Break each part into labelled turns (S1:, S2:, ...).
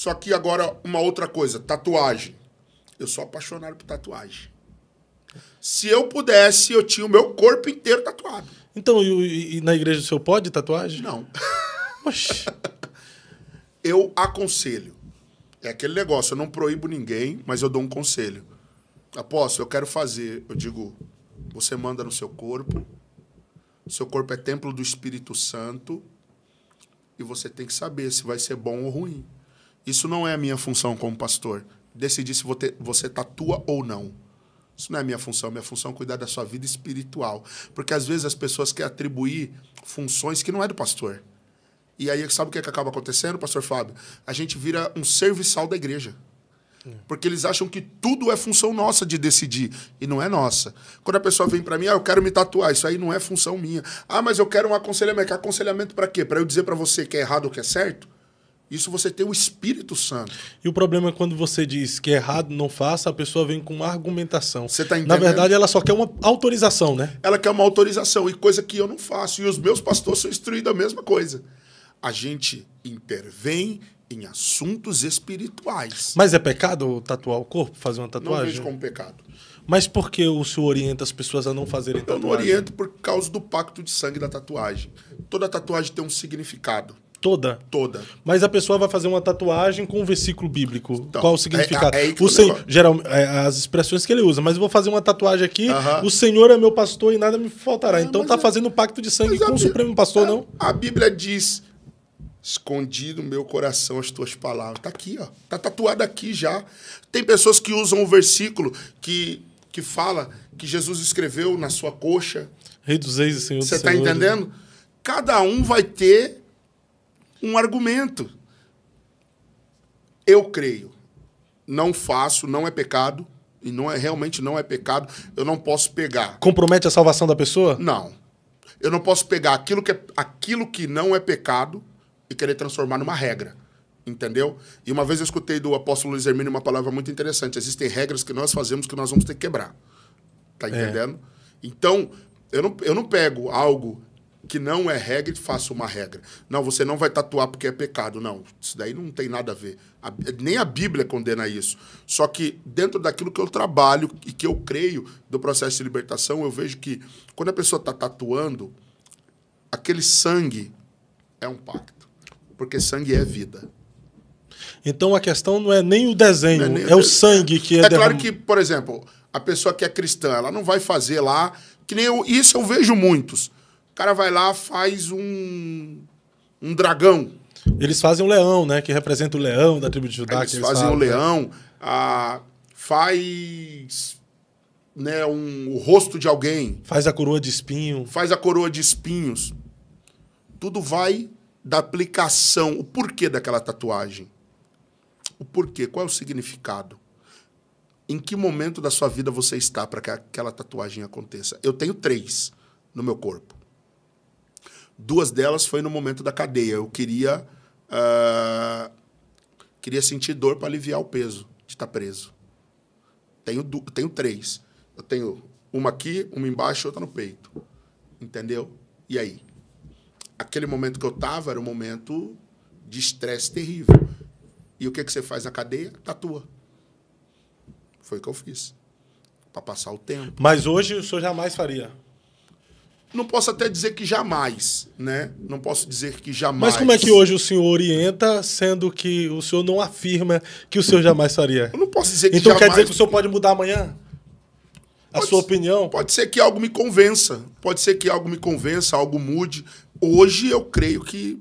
S1: Só que agora, uma outra coisa, tatuagem. Eu sou apaixonado por tatuagem. Se eu pudesse, eu tinha o meu corpo inteiro tatuado. Então, e, e na igreja do senhor pode tatuagem? Não. Oxi. eu aconselho. É aquele negócio, eu não proíbo ninguém, mas eu dou um conselho. Apóstolo, eu quero fazer. Eu digo, você manda no seu corpo, seu corpo é templo do Espírito Santo, e você tem que saber se vai ser bom ou ruim. Isso não é a minha função como pastor. Decidir se você, tatua ou não. Isso não é minha função. Minha função é cuidar da sua vida espiritual. Porque às vezes as pessoas querem atribuir funções que não é do pastor. E aí, sabe o que, é que acaba acontecendo, pastor Fábio? A gente vira um serviçal da igreja. Porque eles acham que tudo é função nossa de decidir. E não é nossa. Quando a pessoa vem para mim, ah, eu quero me tatuar, isso aí não é função minha. Ah, mas eu quero um aconselhamento. Aconselhamento para quê? Para eu dizer para você que é errado ou que é certo? Isso você tem o Espírito Santo.
S2: E o problema é quando você diz que é errado, não faça, a pessoa vem com uma argumentação. Você está entendendo? Na verdade, ela só quer uma autorização, né?
S1: Ela quer uma autorização, e coisa que eu não faço. E os meus pastores são instruídos a mesma coisa. A gente intervém em assuntos espirituais. Mas
S2: é pecado tatuar o corpo, fazer uma tatuagem? Não vejo como pecado. Mas por que o senhor orienta as pessoas a não fazerem tatuagem? Eu não
S1: oriento por causa do pacto de sangue da tatuagem. Toda tatuagem tem um significado. Toda. Toda. Mas a pessoa vai fazer uma tatuagem
S2: com um versículo bíblico. Então, Qual o significado? É, é, é o tá senhor, geral, é, as expressões que ele usa, mas eu vou fazer uma tatuagem aqui. Uh -huh. O Senhor é meu pastor e nada me faltará. É, então tá é- fazendo pacto de sangue com Bíblia, o Supremo
S1: Pastor, não? A Bíblia diz: escondi no meu coração as tuas palavras. Tá aqui, ó. Tá tatuado aqui já. Tem pessoas que usam o um versículo que, que fala que Jesus escreveu na sua coxa.
S2: Rei dos eis e Senhor Você tá Senhor, né? entendendo?
S1: Né? Cada um vai ter um argumento. Eu creio, não faço, não é pecado, e não é realmente não é pecado, eu não posso pegar.
S2: Compromete a salvação da pessoa? Não.
S1: Eu não posso pegar aquilo que, é, aquilo que não é pecado e querer transformar numa regra. Entendeu? E uma vez eu escutei do apóstolo Luiz Hermínio uma palavra muito interessante. Existem regras que nós fazemos que nós vamos ter que quebrar. Tá é. entendendo? É. Então, eu não, eu não pego algo que não é regra e faça uma regra. Não, você não vai tatuar porque é pecado. Não, isso daí não tem nada a ver. A, nem a Bíblia condena isso. Só que dentro daquilo que eu trabalho e que eu creio do processo de libertação, eu vejo que quando a pessoa está tatuando, aquele sangue é um pacto. Porque sangue é vida.
S2: Então a questão não é nem o desenho, é, nem é o, sangue que é. É claro derram... que,
S1: por exemplo, a pessoa que é cristã, ela não vai fazer lá. Que nem eu, isso eu vejo muitos cara vai lá, faz um, um dragão.
S2: Eles fazem um leão, né? Que representa o leão da tribo de Judá. Eles, eles fazem o um né? leão,
S1: a, ah, faz né, um, o rosto de alguém. Faz a coroa de espinho. Faz a coroa de espinhos. Tudo vai da aplicação, o porquê daquela tatuagem. O porquê, qual é o significado? Em que momento da sua vida você está para que aquela tatuagem aconteça? Eu tenho três no meu corpo. Duas delas foi no momento da cadeia. Eu queria uh, queria sentir dor para aliviar o peso de estar tá preso. Tenho, du- tenho três. Eu tenho uma aqui, uma embaixo e outra no peito. Entendeu? E aí? Aquele momento que eu tava era um momento de estresse terrível. E o que, que você faz na cadeia? Tatua. Foi o que eu fiz. Para passar o tempo. Mas hoje o senhor jamais faria? não posso até dizer que jamais, né? Não posso dizer que jamais. Mas como é que hoje o
S2: senhor orienta, sendo que o senhor não afirma que o senhor jamais faria? Eu não posso dizer que então, jamais. Então quer dizer que o
S1: senhor pode mudar amanhã? Pode, a sua opinião? Pode ser que algo me convença. Pode ser que algo me convença, algo mude. Hoje eu creio que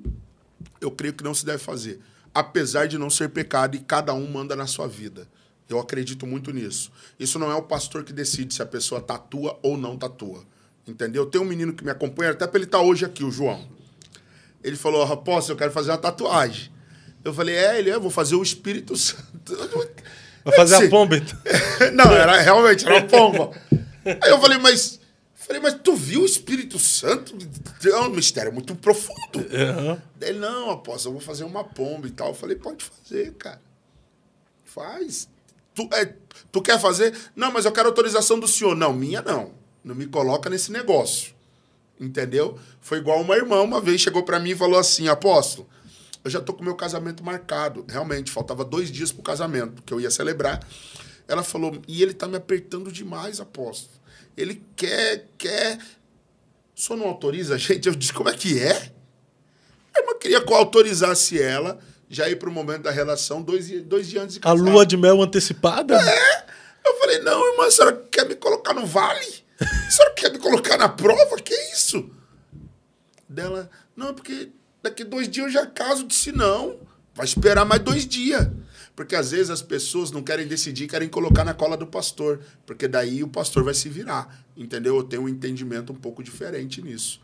S1: eu creio que não se deve fazer, apesar de não ser pecado e cada um manda na sua vida. Eu acredito muito nisso. Isso não é o pastor que decide se a pessoa tatua ou não tatua entendeu? Tem um menino que me acompanha, até para ele estar tá hoje aqui, o João. Ele falou, rapaz, eu quero fazer uma tatuagem. Eu falei, é, ele, é, eu vou fazer o Espírito Santo. Vai fazer a pomba. Então? Não, era realmente, era a pomba. Aí eu falei, mas... Falei, mas tu viu o Espírito Santo? É um mistério muito profundo.
S2: Uhum.
S1: Ele, não, raposa eu vou fazer uma pomba e tal. Eu falei, pode fazer, cara. Faz. Tu, é, tu quer fazer? Não, mas eu quero autorização do senhor. Não, minha não. Não me coloca nesse negócio. Entendeu? Foi igual uma irmã uma vez chegou para mim e falou assim: Apóstolo, eu já tô com meu casamento marcado. Realmente, faltava dois dias pro casamento que eu ia celebrar. Ela falou: E ele tá me apertando demais, apóstolo. Ele quer, quer. Só não autoriza, gente? Eu disse: Como é que é? A irmã queria que eu autorizasse ela já ir pro momento da relação dois, dois dias antes de
S2: casar. A lua de mel antecipada?
S1: É. Eu falei: Não, irmã, a senhora quer me colocar no vale? A senhora quer me colocar na prova? Que isso? Dela, não, porque daqui dois dias eu já caso. de disse, não, vai esperar mais dois dias. Porque às vezes as pessoas não querem decidir, querem colocar na cola do pastor. Porque daí o pastor vai se virar. Entendeu? Eu tenho um entendimento um pouco diferente nisso.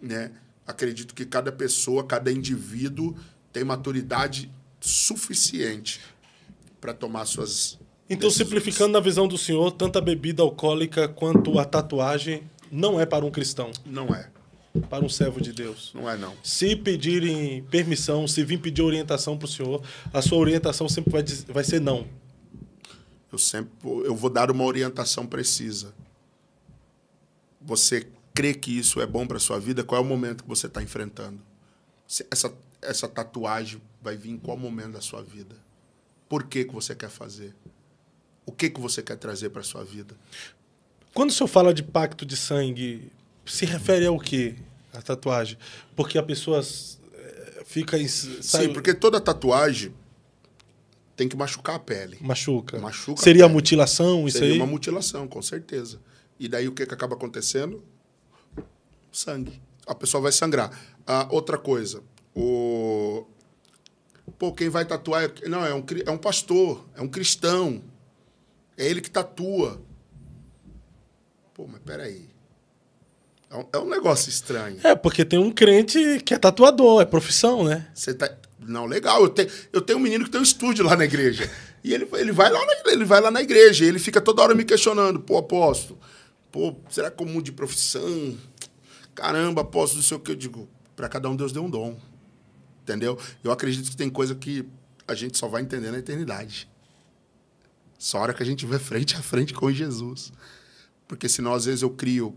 S1: Né? Acredito que cada pessoa, cada indivíduo tem maturidade suficiente para tomar suas
S2: então, simplificando na visão do senhor, tanto a bebida alcoólica quanto a tatuagem não é para um cristão. Não é. Para um servo de Deus. Não é, não. Se pedirem permissão, se vir pedir orientação para o senhor, a sua orientação sempre vai, vai ser não.
S1: Eu sempre eu vou dar uma orientação precisa. Você crê que isso é bom para sua vida? Qual é o momento que você está enfrentando? Essa, essa tatuagem vai vir em qual momento da sua vida? Por que, que você quer fazer? O que, que você quer trazer para a sua vida?
S2: Quando o senhor fala de pacto de sangue, se refere ao quê? A tatuagem?
S1: Porque a pessoa eh, fica... Em, Sim, porque toda tatuagem tem que machucar a pele. Machuca. Machuca Seria a,
S2: pele. mutilação isso Seria aí? Seria uma
S1: mutilação, com certeza. E daí o que, que acaba acontecendo? Sangue. A pessoa vai sangrar. Ah, outra coisa, o... Pô, quem vai tatuar... É... Não, é um, é um pastor, é um cristão. É ele que tatua. Pô, mas peraí. É um, é um negócio estranho. É, porque tem um crente que é tatuador, é profissão, né? Você tá. Não, legal. Eu, te, eu tenho um menino que tem um estúdio lá na igreja. E ele, ele, vai lá na, ele vai lá na igreja. ele fica toda hora me questionando. Pô, apóstolo, pô, será comum de profissão? Caramba, apóstolo, não sei o que eu digo. Para cada um, Deus deu um dom. Entendeu? Eu acredito que tem coisa que a gente só vai entender na eternidade. Só a hora que a gente vê frente a frente com Jesus. Porque senão, às vezes, eu crio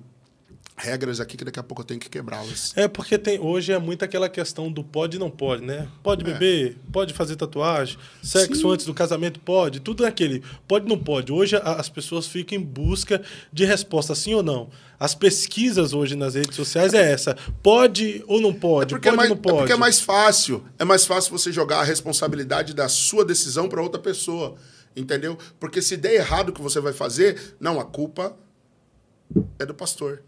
S1: regras aqui que daqui a pouco eu tenho que quebrá-las. É, porque tem,
S2: hoje é muito aquela questão do pode e não pode, né? Pode é. beber, é. pode fazer tatuagem, sexo Sim. antes do casamento pode, tudo naquele. Pode não pode. Hoje a, as pessoas ficam em busca de resposta sim ou não. As pesquisas hoje nas redes sociais é essa. Pode ou
S1: não pode? É porque, é pode é mais, ou não pode. É porque é mais fácil. É mais fácil você jogar a responsabilidade da sua decisão para outra pessoa. Entendeu? Porque se der errado o que você vai fazer, não, a culpa é do pastor.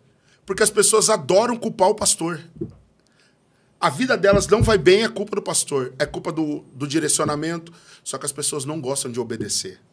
S1: Porque as pessoas adoram culpar o pastor. A vida delas não vai bem, é culpa do pastor, é culpa do, do direcionamento. Só que as pessoas não gostam de obedecer.